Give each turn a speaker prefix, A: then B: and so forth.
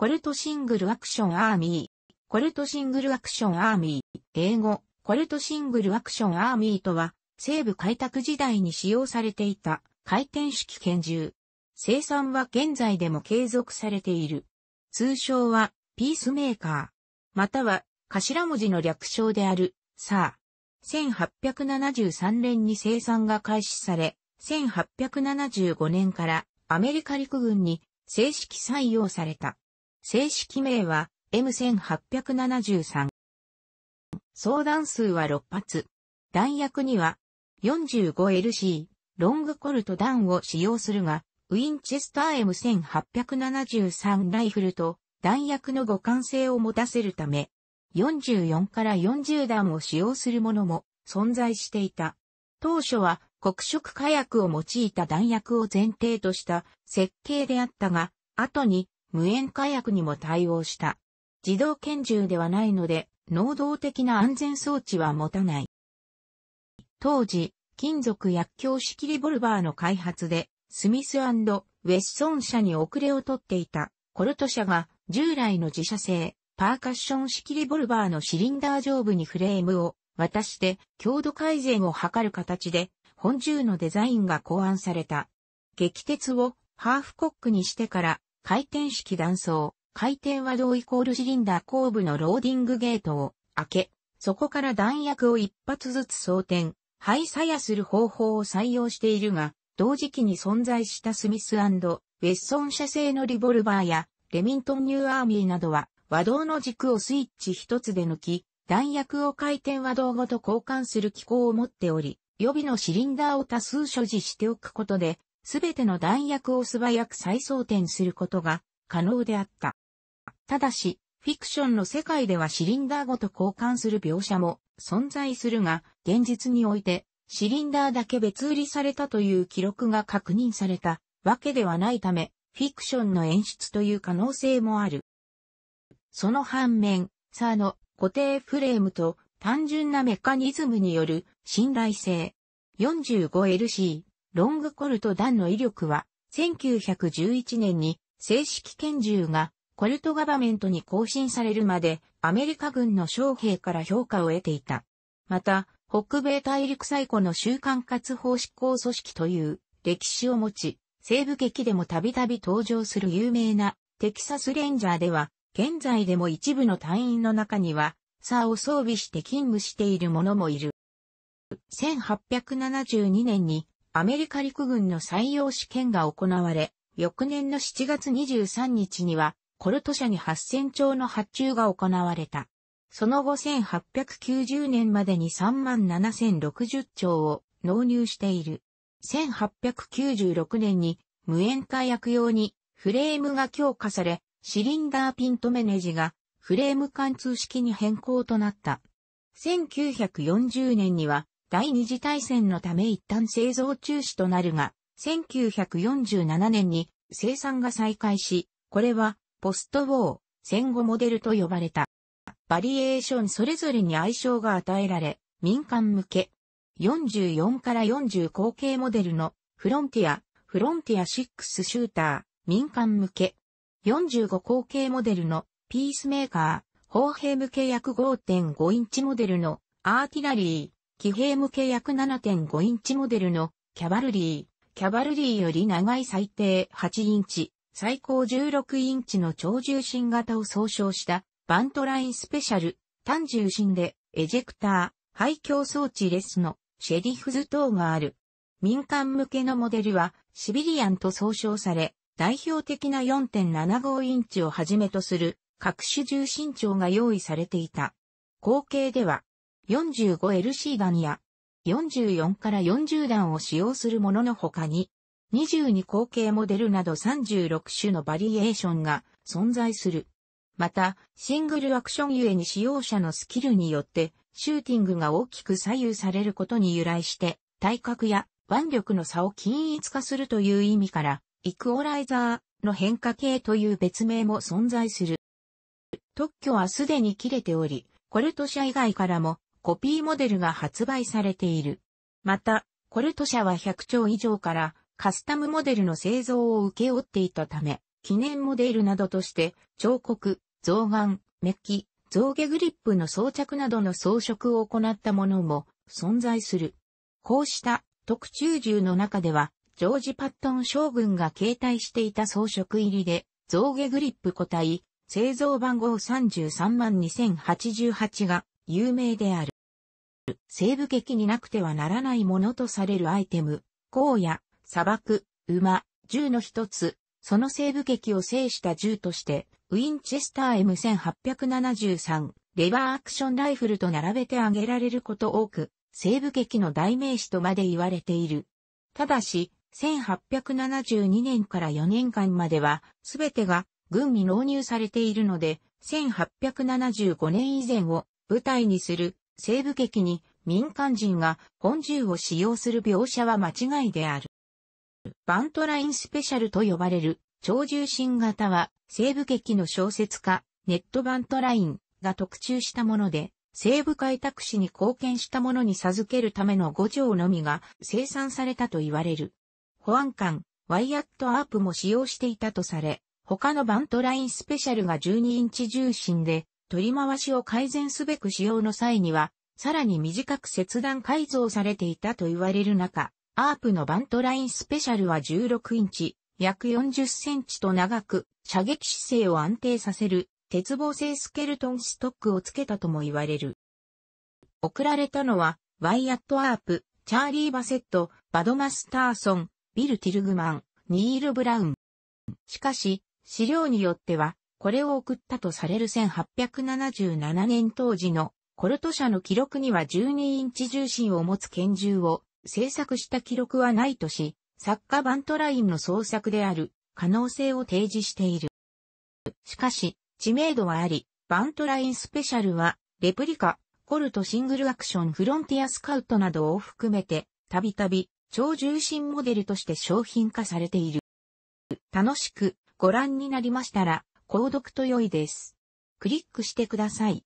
A: コルトシングルアクションアーミー。コルトシングルアクションアーミー。英語、コルトシングルアクションアーミーとは、西部開拓時代に使用されていた回転式拳銃。生産は現在でも継続されている。通称は、ピースメーカー。または、頭文字の略称である、サー。1873年に生産が開始され、1875年からアメリカ陸軍に正式採用された。正式名は M1873。相談数は6発。弾薬には 45LC ロングコルト弾を使用するが、ウィンチェスター M1873 ライフルと弾薬の互換性を持たせるため、44から40弾を使用するものも存在していた。当初は黒色火薬を用いた弾薬を前提とした設計であったが、後に無煙火薬にも対応した。自動拳銃ではないので、能動的な安全装置は持たない。当時、金属薬莢式リボルバーの開発で、スミスウェッソン社に遅れをとっていた、コルト社が従来の自社製、パーカッション式リボルバーのシリンダー上部にフレームを渡して強度改善を図る形で本銃のデザインが考案された。撃鉄をハーフコックにしてから回転式断層、回転和道。イコールシリンダー後部のローディングゲートを開け、そこから弾薬を一発ずつ装填、廃左やする方法を採用しているが、同時期に存在したスミスウェッソン社製のリボルバーや、レミントンニューアーミーなどは、和道の軸をスイッチ一つで抜き、弾薬を回転和道ごと交換する機構を持っており、予備のシリンダーを多数所持しておくことで、すべての弾薬を素早く再装填することが可能であった。ただし、フィクションの世界ではシリンダーごと交換する描写も存在するが、現実においてシリンダーだけ別売りされたという記録が確認されたわけではないため、フィクションの演出という可能性もある。その反面、サーの固定フレームと単純なメカニズムによる信頼性 45LC ロングコルト弾の威力は、1911年に正式拳銃がコルトガバメントに更新されるまでアメリカ軍の将兵から評価を得ていた。また、北米大陸最古の習慣活法執行組織という歴史を持ち、西部劇でもたびたび登場する有名なテキサスレンジャーでは、現在でも一部の隊員の中には、サーを装備して勤務している者もいる。1872年にアメリカ陸軍の採用試験が行われ、翌年の7月23日には、コルト社に8000丁の発注が行われた。その後1890年までに37,060丁を納入している。1896年に無塩化薬用にフレームが強化され、シリンダーピントメネジがフレーム貫通式に変更となった。1940年には第二次大戦のため一旦製造中止となるが、1947年に生産が再開し、これはポストウォー、戦後モデルと呼ばれた。バリエーションそれぞれに愛称が与えられ、民間向け、44から40後継モデルのフロンティア、フロンティア6シューター、民間向け、45後継モデルのピースメーカー、砲兵向け約5.5インチモデルのアーティラリー、騎兵向け約7.5インチモデルのキャバルリー、キャバルリーより長い最低8インチ、最高16インチの超重心型を総称したバントラインスペシャル、単重心でエジェクター、廃墟装置レスのシェリフズ等がある。民間向けのモデルはシビリアンと総称され、代表的な4.75インチをはじめとする各種重心長が用意されていた。後継では、45LC 弾や44から40弾を使用するものの他に、22口径モデルなど36種のバリエーションが存在する。また、シングルアクションゆえに使用者のスキルによって、シューティングが大きく左右されることに由来して、体格や腕力の差を均一化するという意味から、イクオライザーの変化系という別名も存在する。特許はすでに切れており、コルト社以外からもコピーモデルが発売されている。また、コルト社は100兆以上からカスタムモデルの製造を請け負っていたため、記念モデルなどとして彫刻、造眼、メッキ、象牙グリップの装着などの装飾を行ったものも存在する。こうした特注銃の中では、ジョージ・パットン将軍が携帯していた装飾入りで、象牙グリップ個体、製造番号33万2088が有名である。西部劇になくてはならないものとされるアイテム、荒野、砂漠、馬、銃の一つ、その西部劇を制した銃として、ウィンチェスター M1873、レバーアクションライフルと並べて挙げられること多く、西部劇の代名詞とまで言われている。ただし、1872年から4年間までは、すべてが軍に納入されているので、1875年以前を舞台にする西部劇に民間人が本銃を使用する描写は間違いである。バントラインスペシャルと呼ばれる超重心型は西部劇の小説家ネットバントラインが特注したもので西部開拓史に貢献したものに授けるための5条のみが生産されたと言われる。保安官ワイアット・アープも使用していたとされ、他のバントラインスペシャルが12インチ重心で、取り回しを改善すべく使用の際には、さらに短く切断改造されていたと言われる中、アープのバントラインスペシャルは16インチ、約40センチと長く、射撃姿勢を安定させる、鉄棒製スケルトンストックをつけたとも言われる。送られたのは、ワイアット・アープ、チャーリー・バセット、バド・マスターソン、ビル・ティルグマン、ニール・ブラウン。しかし、資料によっては、これを送ったとされる1877年当時のコルト社の記録には12インチ重心を持つ拳銃を制作した記録はないとし、作家バントラインの創作である可能性を提示している。しかし、知名度はあり、バントラインスペシャルは、レプリカ、コルトシングルアクションフロンティアスカウトなどを含めて、たびたび、超重心モデルとして商品化されている。楽しくご覧になりましたら、購読と良いです。クリックしてください。